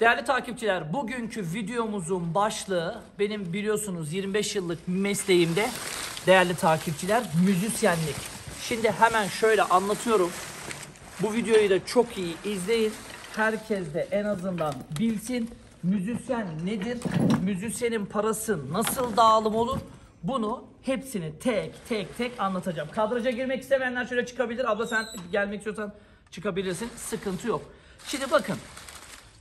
Değerli takipçiler, bugünkü videomuzun başlığı benim biliyorsunuz 25 yıllık mesleğimde değerli takipçiler müzisyenlik. Şimdi hemen şöyle anlatıyorum. Bu videoyu da çok iyi izleyin. Herkes de en azından bilsin müzisyen nedir? Müzisyenin parası nasıl dağılım olur? Bunu hepsini tek tek tek anlatacağım. Kadraja girmek istemeyenler şöyle çıkabilir. Abla sen gelmek istiyorsan çıkabilirsin. Sıkıntı yok. Şimdi bakın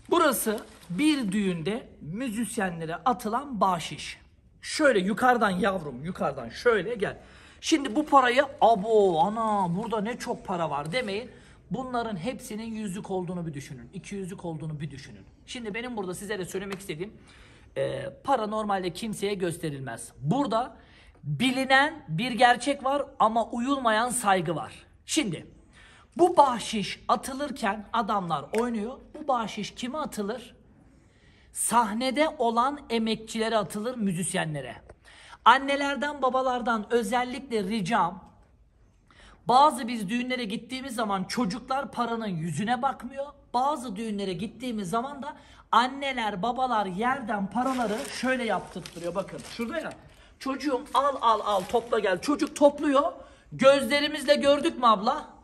Burası bir düğünde müzisyenlere atılan bahşiş. Şöyle yukarıdan yavrum yukarıdan şöyle gel. Şimdi bu parayı abo ana burada ne çok para var demeyin. Bunların hepsinin yüzlük olduğunu bir düşünün. iki yüzlük olduğunu bir düşünün. Şimdi benim burada size de söylemek istediğim e, para normalde kimseye gösterilmez. Burada bilinen bir gerçek var ama uyulmayan saygı var. Şimdi bu bahşiş atılırken adamlar oynuyor. Bu bahşiş kime atılır? Sahnede olan emekçilere atılır, müzisyenlere. Annelerden, babalardan özellikle ricam bazı biz düğünlere gittiğimiz zaman çocuklar paranın yüzüne bakmıyor. Bazı düğünlere gittiğimiz zaman da anneler, babalar yerden paraları şöyle yaptırtırıyor. Bakın şurada ya. Çocuğum al al al topla gel. Çocuk topluyor. Gözlerimizle gördük mü abla?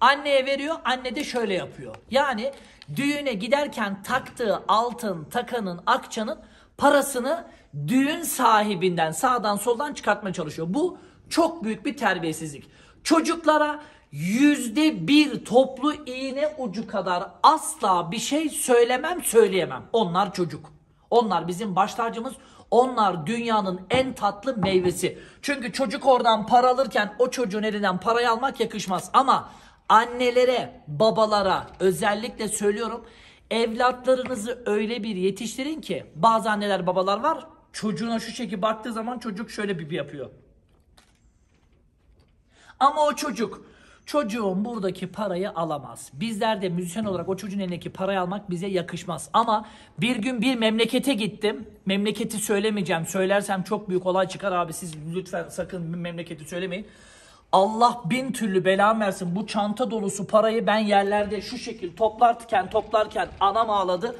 anneye veriyor, anne de şöyle yapıyor. Yani düğüne giderken taktığı altın, takanın, akçanın parasını düğün sahibinden sağdan soldan çıkartma çalışıyor. Bu çok büyük bir terbiyesizlik. Çocuklara yüzde bir toplu iğne ucu kadar asla bir şey söylemem söyleyemem. Onlar çocuk. Onlar bizim baş tacımız. Onlar dünyanın en tatlı meyvesi. Çünkü çocuk oradan para alırken o çocuğun elinden parayı almak yakışmaz. Ama annelere, babalara özellikle söylüyorum. Evlatlarınızı öyle bir yetiştirin ki bazı anneler babalar var. Çocuğuna şu şekilde baktığı zaman çocuk şöyle bir yapıyor. Ama o çocuk Çocuğun buradaki parayı alamaz. Bizler de müzisyen olarak o çocuğun elindeki parayı almak bize yakışmaz. Ama bir gün bir memlekete gittim. Memleketi söylemeyeceğim. Söylersem çok büyük olay çıkar abi. Siz lütfen sakın memleketi söylemeyin. Allah bin türlü bela versin. Bu çanta dolusu parayı ben yerlerde şu şekil toplarken toplarken anam ağladı.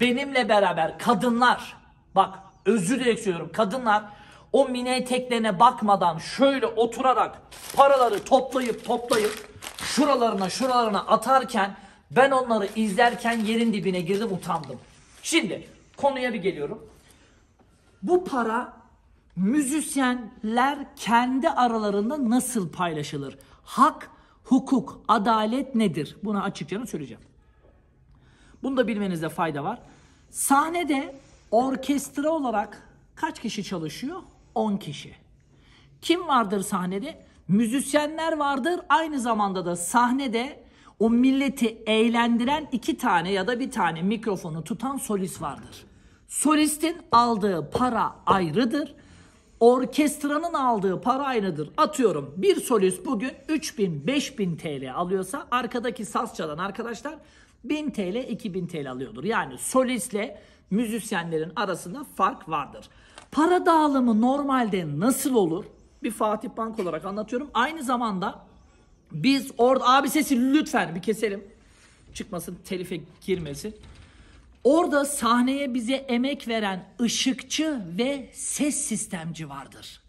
Benimle beraber kadınlar bak özür dilek söylüyorum kadınlar o mini eteklerine bakmadan şöyle oturarak paraları toplayıp toplayıp şuralarına şuralarına atarken ben onları izlerken yerin dibine girdim utandım. Şimdi konuya bir geliyorum. Bu para müzisyenler kendi aralarında nasıl paylaşılır? Hak, hukuk, adalet nedir? Buna açıkça söyleyeceğim. Bunu da bilmenizde fayda var. Sahnede orkestra olarak kaç kişi çalışıyor? 10 kişi. Kim vardır sahnede? Müzisyenler vardır. Aynı zamanda da sahnede o milleti eğlendiren iki tane ya da bir tane mikrofonu tutan solist vardır. Solistin aldığı para ayrıdır. Orkestranın aldığı para aynıdır Atıyorum bir solist bugün 3000-5000 TL alıyorsa arkadaki saz çalan arkadaşlar 1000 TL 2000 TL alıyordur. Yani solistle müzisyenlerin arasında fark vardır. Para dağılımı normalde nasıl olur? Bir Fatih Bank olarak anlatıyorum. Aynı zamanda biz orada abi sesi lütfen bir keselim. Çıkmasın, telife girmesin. Orada sahneye bize emek veren ışıkçı ve ses sistemci vardır.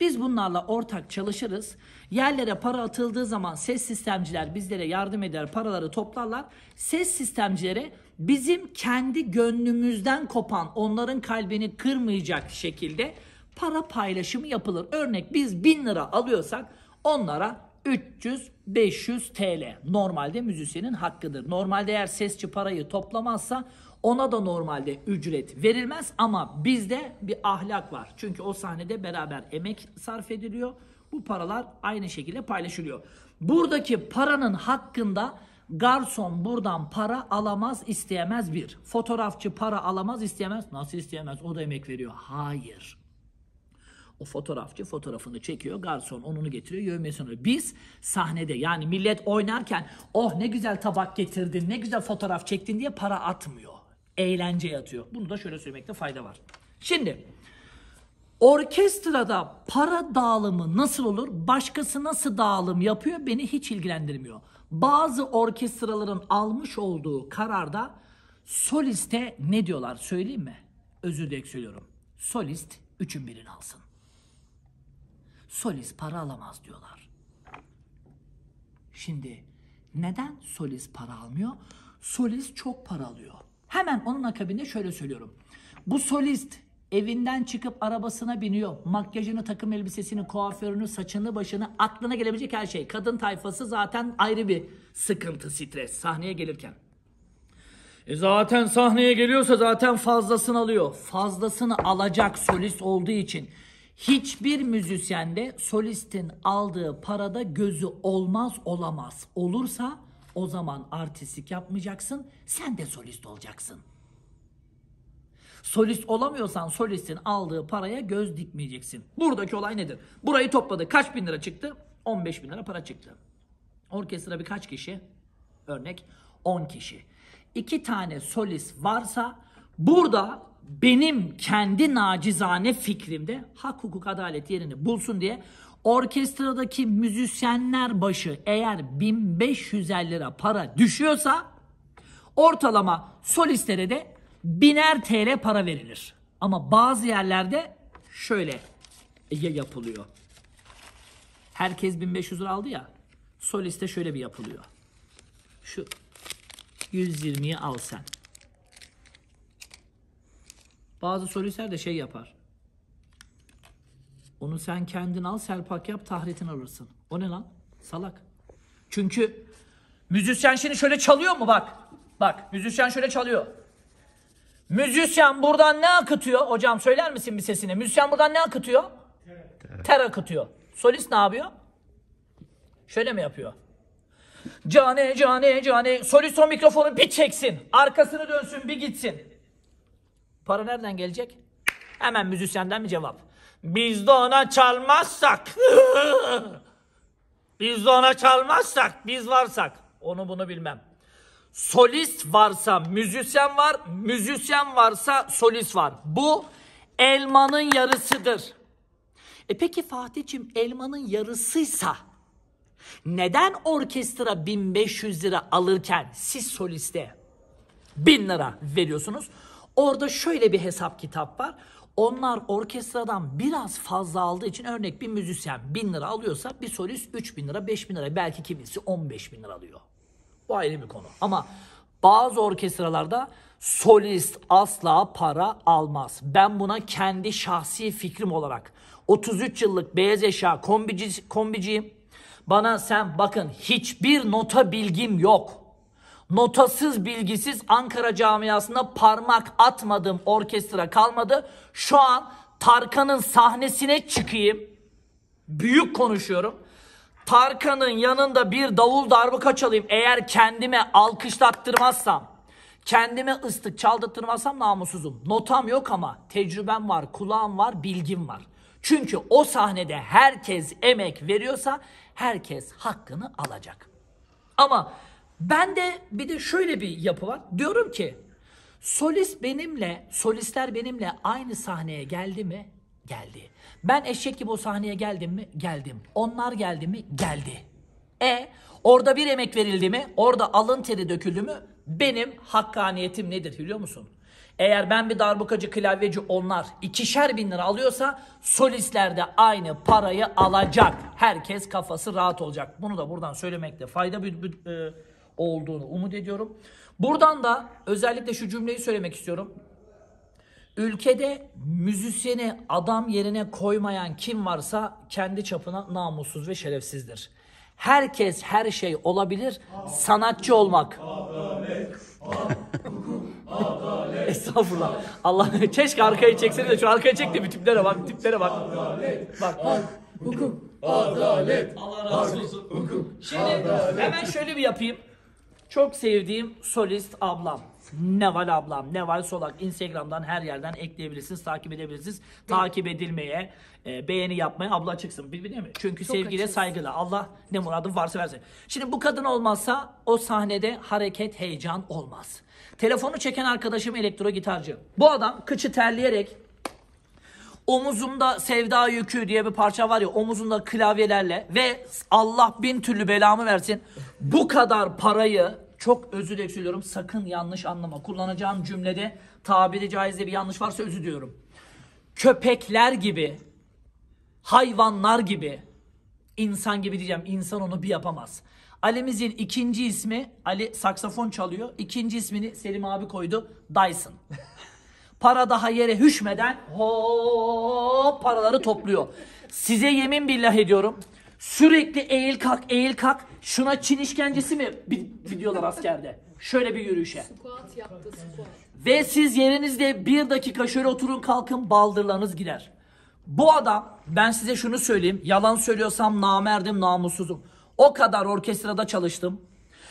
Biz bunlarla ortak çalışırız. Yerlere para atıldığı zaman ses sistemciler bizlere yardım eder, paraları toplarlar. Ses sistemcilere bizim kendi gönlümüzden kopan, onların kalbini kırmayacak şekilde para paylaşımı yapılır. Örnek biz 1000 lira alıyorsak onlara 300-500 TL. Normalde müzisyenin hakkıdır. Normalde eğer sesçi parayı toplamazsa ona da normalde ücret verilmez ama bizde bir ahlak var. Çünkü o sahnede beraber emek sarf ediliyor. Bu paralar aynı şekilde paylaşılıyor. Buradaki paranın hakkında Garson buradan para alamaz isteyemez bir. Fotoğrafçı para alamaz isteyemez. Nasıl isteyemez? O da emek veriyor. Hayır. O fotoğrafçı fotoğrafını çekiyor. Garson onunu getiriyor. Yövmesini. Biz sahnede yani millet oynarken oh ne güzel tabak getirdin, ne güzel fotoğraf çektin diye para atmıyor. Eğlence yatıyor. Bunu da şöyle söylemekte fayda var. Şimdi orkestrada para dağılımı nasıl olur? Başkası nasıl dağılım yapıyor? Beni hiç ilgilendirmiyor. Bazı orkestraların almış olduğu kararda soliste ne diyorlar söyleyeyim mi? Özür dilek söylüyorum. Solist üçün birini alsın. Solist para alamaz diyorlar. Şimdi neden solist para almıyor? Solist çok para alıyor. Hemen onun akabinde şöyle söylüyorum. Bu solist Evinden çıkıp arabasına biniyor. Makyajını, takım elbisesini, kuaförünü, saçını, başını, aklına gelebilecek her şey. Kadın tayfası zaten ayrı bir sıkıntı, stres sahneye gelirken. E zaten sahneye geliyorsa zaten fazlasını alıyor. Fazlasını alacak solist olduğu için. Hiçbir müzisyende solistin aldığı parada gözü olmaz olamaz. Olursa o zaman artistik yapmayacaksın, sen de solist olacaksın.'' Solist olamıyorsan solistin aldığı paraya göz dikmeyeceksin. Buradaki olay nedir? Burayı topladı. Kaç bin lira çıktı? 15 bin lira para çıktı. Orkestra birkaç kişi? Örnek 10 kişi. İki tane solist varsa burada benim kendi nacizane fikrimde hak hukuk adalet yerini bulsun diye orkestradaki müzisyenler başı eğer 1500 lira para düşüyorsa ortalama solistlere de biner TL para verilir. Ama bazı yerlerde şöyle yapılıyor. Herkes 1500 lira aldı ya. Soliste şöyle bir yapılıyor. Şu 120'yi al sen. Bazı solistler de şey yapar. Onu sen kendin al, serpak yap, tahretin alırsın. O ne lan? Salak. Çünkü müzisyen şimdi şöyle çalıyor mu bak. Bak müzisyen şöyle çalıyor. Müzisyen buradan ne akıtıyor? Hocam söyler misin bir sesini? Müzisyen buradan ne akıtıyor? Ter, akıtıyor. Solist ne yapıyor? Şöyle mi yapıyor? Cane cane cane. Solist o mikrofonu bir çeksin. Arkasını dönsün bir gitsin. Para nereden gelecek? Hemen müzisyenden mi cevap? Biz de ona çalmazsak. biz de ona çalmazsak. Biz varsak. Onu bunu bilmem solist varsa müzisyen var, müzisyen varsa solist var. Bu elmanın yarısıdır. E peki Fatih'cim elmanın yarısıysa neden orkestra 1500 lira alırken siz soliste 1000 lira veriyorsunuz? Orada şöyle bir hesap kitap var. Onlar orkestradan biraz fazla aldığı için örnek bir müzisyen 1000 lira alıyorsa bir solist 3000 lira 5000 lira belki kimisi 15000 lira alıyor. Bu ayrı bir konu. Ama bazı orkestralarda solist asla para almaz. Ben buna kendi şahsi fikrim olarak 33 yıllık beyaz eşya kombici, kombiciyim. Bana sen bakın hiçbir nota bilgim yok. Notasız bilgisiz Ankara camiasında parmak atmadım orkestra kalmadı. Şu an Tarkan'ın sahnesine çıkayım. Büyük konuşuyorum Tarkan'ın yanında bir davul darbuka çalayım. Eğer kendime alkışlattırmazsam, kendime ıslık çaldattırmazsam namussuzum. Notam yok ama tecrübem var, kulağım var, bilgim var. Çünkü o sahnede herkes emek veriyorsa herkes hakkını alacak. Ama ben de bir de şöyle bir yapı var. Diyorum ki solist benimle, solistler benimle aynı sahneye geldi mi Geldi. Ben eşek gibi o sahneye geldim mi? Geldim. Onlar geldi mi? Geldi. E orada bir emek verildi mi? Orada alın teri döküldü mü? Benim hakkaniyetim nedir biliyor musun? Eğer ben bir darbukacı klavyeci onlar ikişer bin lira alıyorsa solistlerde aynı parayı alacak. Herkes kafası rahat olacak. Bunu da buradan söylemekte fayda bir, bir, e, olduğunu umut ediyorum. Buradan da özellikle şu cümleyi söylemek istiyorum. Ülkede müzisyeni adam yerine koymayan kim varsa kendi çapına namussuz ve şerefsizdir. Herkes her şey olabilir, sanatçı olmak. Estağfurullah. Allah keşke arkaya çekseniz. de şu arkaya çek de bir tiplere bak, tiplere bak. Bak. Hukum, adalet. Allah razı olsun. Hukum, Şimdi hemen şöyle bir yapayım. Çok sevdiğim solist ablam. Neval ablam, Neval Solak Instagram'dan her yerden ekleyebilirsiniz, takip edebilirsiniz. Evet. Takip edilmeye, e, beğeni yapmaya abla çıksın. Bilmiyor mi? Çünkü Çok sevgiyle açız. saygıyla Allah ne muradın varsa versin. Şimdi bu kadın olmazsa o sahnede hareket, heyecan olmaz. Telefonu çeken arkadaşım elektro gitarcı. Bu adam kıçı terleyerek omuzumda sevda yükü diye bir parça var ya omuzunda klavyelerle ve Allah bin türlü belamı versin bu kadar parayı çok özür dilerim Sakın yanlış anlama. Kullanacağım cümlede tabiri caizde bir yanlış varsa özür diyorum. Köpekler gibi, hayvanlar gibi, insan gibi diyeceğim. İnsan onu bir yapamaz. Ali'mizin ikinci ismi, Ali saksafon çalıyor. İkinci ismini Selim abi koydu. Dyson. Para daha yere hüşmeden ho paraları topluyor. Size yemin billah ediyorum. Sürekli eğil kalk eğil kalk. Şuna Çin işkencesi mi videolar askerde? Şöyle bir yürüyüşe. Squat yaptı squat. Ve siz yerinizde bir dakika şöyle oturun kalkın baldırlarınız gider. Bu adam ben size şunu söyleyeyim. Yalan söylüyorsam namerdim namussuzum. O kadar orkestrada çalıştım.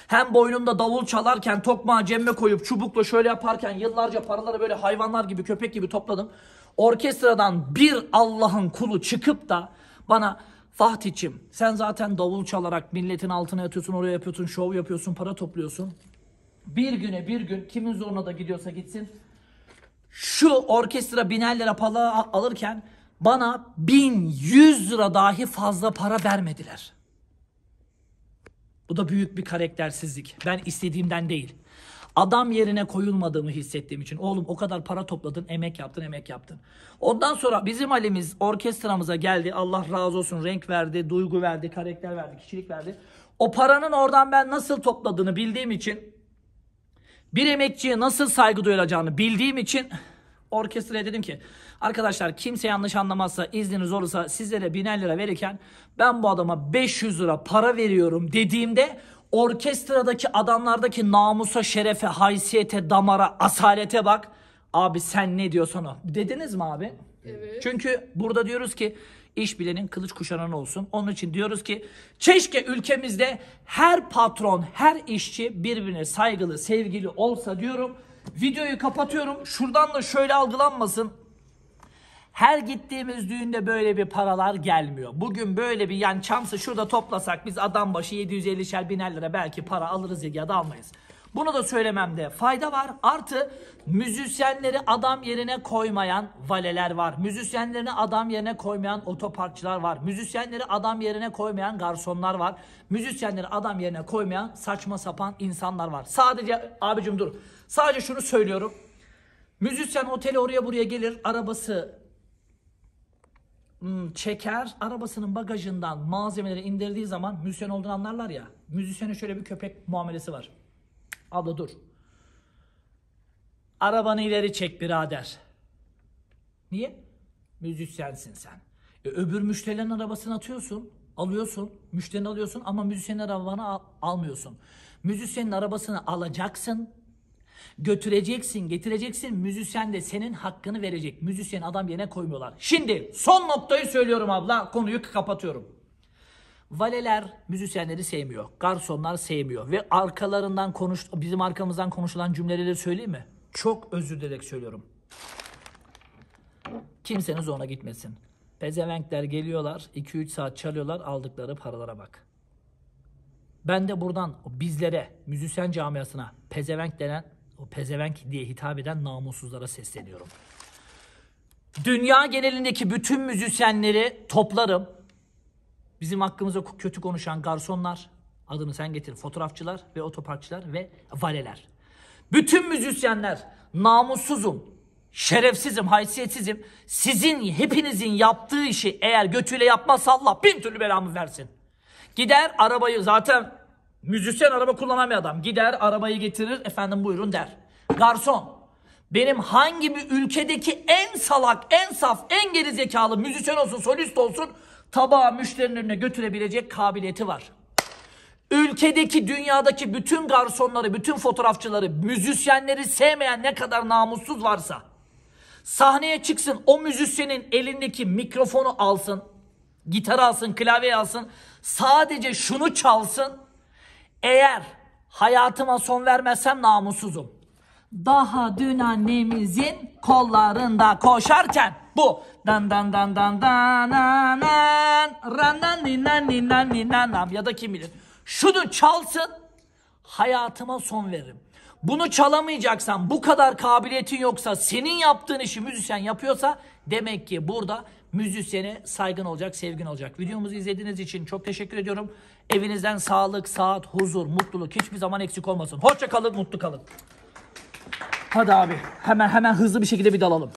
Hem boynumda davul çalarken tokmağa cemme koyup çubukla şöyle yaparken yıllarca paraları böyle hayvanlar gibi köpek gibi topladım. Orkestradan bir Allah'ın kulu çıkıp da bana Fatih'im, sen zaten davul çalarak milletin altına yatıyorsun, oraya yapıyorsun, şov yapıyorsun, para topluyorsun. Bir güne bir gün kimin zoruna da gidiyorsa gitsin. Şu orkestra biner lira para alırken bana 1100 lira dahi fazla para vermediler. Bu da büyük bir karaktersizlik. Ben istediğimden değil. Adam yerine koyulmadığımı hissettiğim için. Oğlum o kadar para topladın, emek yaptın, emek yaptın. Ondan sonra bizim Ali'miz orkestramıza geldi. Allah razı olsun renk verdi, duygu verdi, karakter verdi, kişilik verdi. O paranın oradan ben nasıl topladığını bildiğim için bir emekçiye nasıl saygı duyulacağını bildiğim için orkestraya dedim ki arkadaşlar kimse yanlış anlamazsa izniniz olursa sizlere biner lira verirken ben bu adama 500 lira para veriyorum dediğimde Orkestradaki adamlardaki namusa, şerefe, haysiyete, damara, asalete bak. Abi sen ne diyorsan o. Dediniz mi abi? Evet. Çünkü burada diyoruz ki iş bilenin kılıç kuşanan olsun. Onun için diyoruz ki çeşke ülkemizde her patron, her işçi birbirine saygılı, sevgili olsa diyorum. Videoyu kapatıyorum. Şuradan da şöyle algılanmasın. Her gittiğimiz düğünde böyle bir paralar gelmiyor. Bugün böyle bir yani çamsı şurada toplasak biz adam başı 750'şer biner lira belki para alırız ya da almayız. Bunu da söylememde fayda var. Artı müzisyenleri adam yerine koymayan valeler var. Müzisyenlerini adam yerine koymayan otoparkçılar var. Müzisyenleri adam yerine koymayan garsonlar var. Müzisyenleri adam yerine koymayan saçma sapan insanlar var. Sadece abicim dur. Sadece şunu söylüyorum. Müzisyen oteli oraya buraya gelir. Arabası Hmm, çeker arabasının bagajından malzemeleri indirdiği zaman müzisyen olduğunu anlarlar ya. Müzisyene şöyle bir köpek muamelesi var. Abla dur. Arabanı ileri çek birader. Niye? Müzisyensin sen. E, öbür müşterilerin arabasını atıyorsun. Alıyorsun. Müşterini alıyorsun ama müzisyenin arabanı al almıyorsun. Müzisyenin arabasını alacaksın. Götüreceksin, getireceksin. Müzisyen de senin hakkını verecek. Müzisyen adam yerine koymuyorlar. Şimdi son noktayı söylüyorum abla. Konuyu kapatıyorum. Valeler müzisyenleri sevmiyor. Garsonlar sevmiyor. Ve arkalarından konuş, bizim arkamızdan konuşulan cümleleri söyleyeyim mi? Çok özür dilerek söylüyorum. Kimseniz ona gitmesin. Pezevenkler geliyorlar, 2-3 saat çalıyorlar, aldıkları paralara bak. Ben de buradan bizlere, müzisyen camiasına pezevenk denen o pezevenk diye hitap eden namussuzlara sesleniyorum. Dünya genelindeki bütün müzisyenleri toplarım. Bizim hakkımızda kötü konuşan garsonlar, adını sen getir, fotoğrafçılar ve otoparkçılar ve valeler. Bütün müzisyenler namussuzum, şerefsizim, haysiyetsizim. Sizin hepinizin yaptığı işi eğer götüyle yapmazsa Allah bin türlü belamı versin. Gider arabayı zaten Müzisyen araba kullanan bir adam. Gider arabayı getirir efendim buyurun der. Garson benim hangi bir ülkedeki en salak, en saf, en geri zekalı müzisyen olsun, solist olsun tabağı müşterinin önüne götürebilecek kabiliyeti var. Ülkedeki, dünyadaki bütün garsonları, bütün fotoğrafçıları, müzisyenleri sevmeyen ne kadar namussuz varsa sahneye çıksın o müzisyenin elindeki mikrofonu alsın, gitar alsın, klavye alsın, sadece şunu çalsın eğer hayatıma son vermezsem namussuzum. Daha dün annemizin kollarında koşarken bu dan dan dan dan dan dan ran dan din dan din dan din dan dan ya da kim bilir. Şunu çalsın hayatıma son veririm. Bunu çalamayacaksan bu kadar kabiliyetin yoksa senin yaptığın işi müzisyen yapıyorsa demek ki burada müzisyene saygın olacak, sevgin olacak. Videomuzu izlediğiniz için çok teşekkür ediyorum. Evinizden sağlık, saat, huzur, mutluluk hiçbir zaman eksik olmasın. Hoşça kalın, mutlu kalın. Hadi abi hemen hemen hızlı bir şekilde bir dalalım.